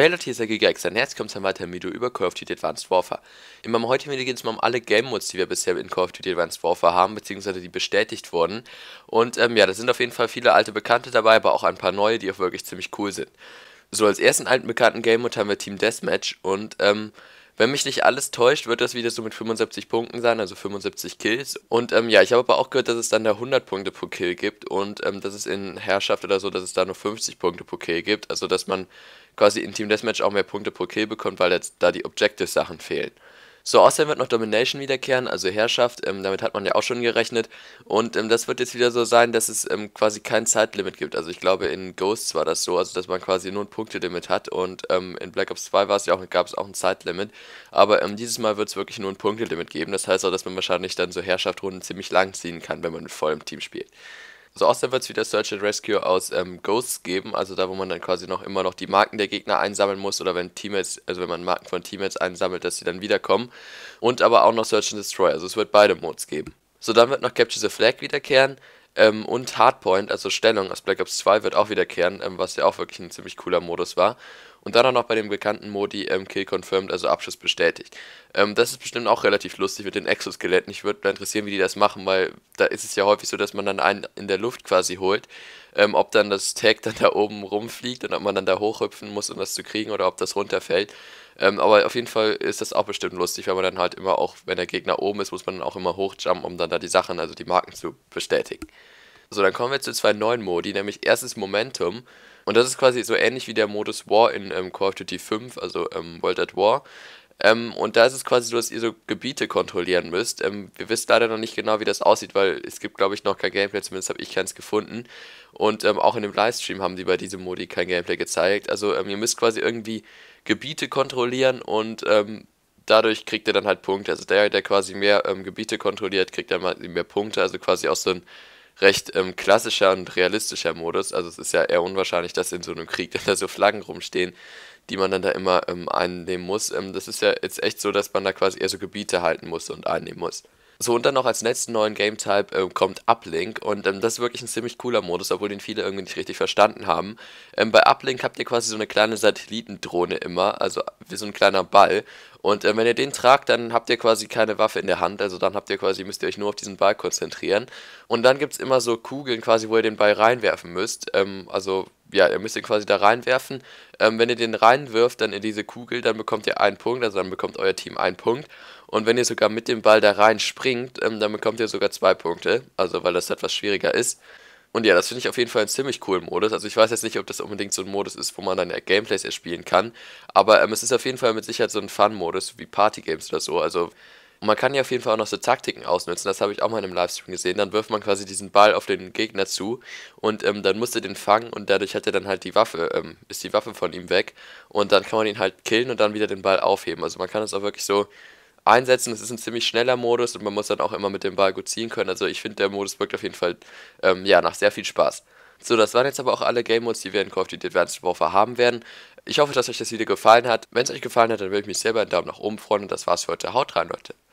hey Leute, hier ist der Giga extra herzlich willkommen zu einem weiteren Video über Call of Duty Advanced Warfare. In meinem heutigen Video geht es mal um alle Game Modes, die wir bisher in Call of Duty Advanced Warfare haben, beziehungsweise die bestätigt wurden. Und ähm, ja, da sind auf jeden Fall viele alte Bekannte dabei, aber auch ein paar neue, die auch wirklich ziemlich cool sind. So, als ersten alten bekannten Game Mode haben wir Team Deathmatch und ähm, wenn mich nicht alles täuscht, wird das wieder so mit 75 Punkten sein, also 75 Kills. Und ähm, ja, ich habe aber auch gehört, dass es dann da 100 Punkte pro Kill gibt und ähm, dass es in Herrschaft oder so, dass es da nur 50 Punkte pro Kill gibt. Also, dass man quasi in Team Deathmatch auch mehr Punkte pro Kill bekommt, weil jetzt da die Objective-Sachen fehlen. So, außerdem wird noch Domination wiederkehren, also Herrschaft, ähm, damit hat man ja auch schon gerechnet. Und ähm, das wird jetzt wieder so sein, dass es ähm, quasi kein Zeitlimit gibt. Also ich glaube, in Ghosts war das so, also dass man quasi nur ein Punktelimit hat und ähm, in Black Ops 2 war es ja auch, gab es auch ein Zeitlimit. Aber ähm, dieses Mal wird es wirklich nur ein Punktelimit geben. Das heißt auch, dass man wahrscheinlich dann so Herrschaftrunden ziemlich lang ziehen kann, wenn man mit vollem Team spielt. So außerdem wird es wieder Search and Rescue aus ähm, Ghosts geben, also da, wo man dann quasi noch immer noch die Marken der Gegner einsammeln muss oder wenn Teammates, also wenn man Marken von Teammates einsammelt, dass sie dann wiederkommen. Und aber auch noch Search and Destroy, also es wird beide Modes geben. So, dann wird noch Capture the Flag wiederkehren. Ähm, und Hardpoint, also Stellung aus Black Ops 2, wird auch wiederkehren, ähm, was ja auch wirklich ein ziemlich cooler Modus war. Und dann auch noch bei dem bekannten Modi ähm, Kill Confirmed, also Abschuss bestätigt. Ähm, das ist bestimmt auch relativ lustig mit den Exoskeletten. Ich würde da interessieren, wie die das machen, weil da ist es ja häufig so, dass man dann einen in der Luft quasi holt. Ähm, ob dann das Tag dann da oben rumfliegt und ob man dann da hochhüpfen muss, um das zu kriegen oder ob das runterfällt. Ähm, aber auf jeden Fall ist das auch bestimmt lustig, weil man dann halt immer auch, wenn der Gegner oben ist, muss man dann auch immer hochjumpen, um dann da die Sachen, also die Marken zu bestätigen. So, dann kommen wir zu zwei neuen Modi, nämlich erstes Momentum. Und das ist quasi so ähnlich wie der Modus War in ähm, Call of Duty 5, also ähm, World at War. Ähm, und da ist es quasi so, dass ihr so Gebiete kontrollieren müsst. Ähm, wir wissen leider noch nicht genau, wie das aussieht, weil es gibt, glaube ich, noch kein Gameplay, zumindest habe ich keins gefunden. Und ähm, auch in dem Livestream haben die bei diesem Modi kein Gameplay gezeigt. Also ähm, ihr müsst quasi irgendwie Gebiete kontrollieren und ähm, dadurch kriegt ihr dann halt Punkte. Also der, der quasi mehr ähm, Gebiete kontrolliert, kriegt dann mal mehr Punkte. Also quasi auch so ein recht ähm, klassischer und realistischer Modus. Also es ist ja eher unwahrscheinlich, dass in so einem Krieg dann da so Flaggen rumstehen, die man dann da immer ähm, einnehmen muss. Ähm, das ist ja jetzt echt so, dass man da quasi eher so Gebiete halten muss und einnehmen muss. So, und dann noch als letzten neuen Game-Type äh, kommt Uplink. Und ähm, das ist wirklich ein ziemlich cooler Modus, obwohl den viele irgendwie nicht richtig verstanden haben. Ähm, bei Uplink habt ihr quasi so eine kleine Satellitendrohne immer, also wie so ein kleiner Ball. Und äh, wenn ihr den tragt, dann habt ihr quasi keine Waffe in der Hand. Also dann habt ihr quasi, müsst ihr euch nur auf diesen Ball konzentrieren. Und dann gibt es immer so Kugeln quasi, wo ihr den Ball reinwerfen müsst. Ähm, also ja, ihr müsst ihn quasi da reinwerfen. Ähm, wenn ihr den reinwirft, dann in diese Kugel, dann bekommt ihr einen Punkt, also dann bekommt euer Team einen Punkt. Und wenn ihr sogar mit dem Ball da rein springt, ähm, dann bekommt ihr sogar zwei Punkte, also weil das etwas schwieriger ist. Und ja, das finde ich auf jeden Fall einen ziemlich coolen Modus. Also ich weiß jetzt nicht, ob das unbedingt so ein Modus ist, wo man dann Gameplays erspielen kann, aber ähm, es ist auf jeden Fall mit Sicherheit so ein Fun-Modus wie Party-Games oder so. Also und man kann ja auf jeden Fall auch noch so Taktiken ausnutzen. Das habe ich auch mal in einem Livestream gesehen. Dann wirft man quasi diesen Ball auf den Gegner zu und ähm, dann musste den fangen und dadurch hat er dann halt die Waffe, ähm, ist die Waffe von ihm weg. Und dann kann man ihn halt killen und dann wieder den Ball aufheben. Also man kann es auch wirklich so einsetzen. Es ist ein ziemlich schneller Modus und man muss dann auch immer mit dem Ball gut ziehen können. Also ich finde, der Modus wirkt auf jeden Fall ähm, ja, nach sehr viel Spaß. So, das waren jetzt aber auch alle Game Modes, die wir in Call of Duty Advanced Warfare haben werden. Ich hoffe, dass euch das Video gefallen hat. Wenn es euch gefallen hat, dann würde ich mich selber einen Daumen nach oben freuen. Und das war's für heute. Haut rein, Leute.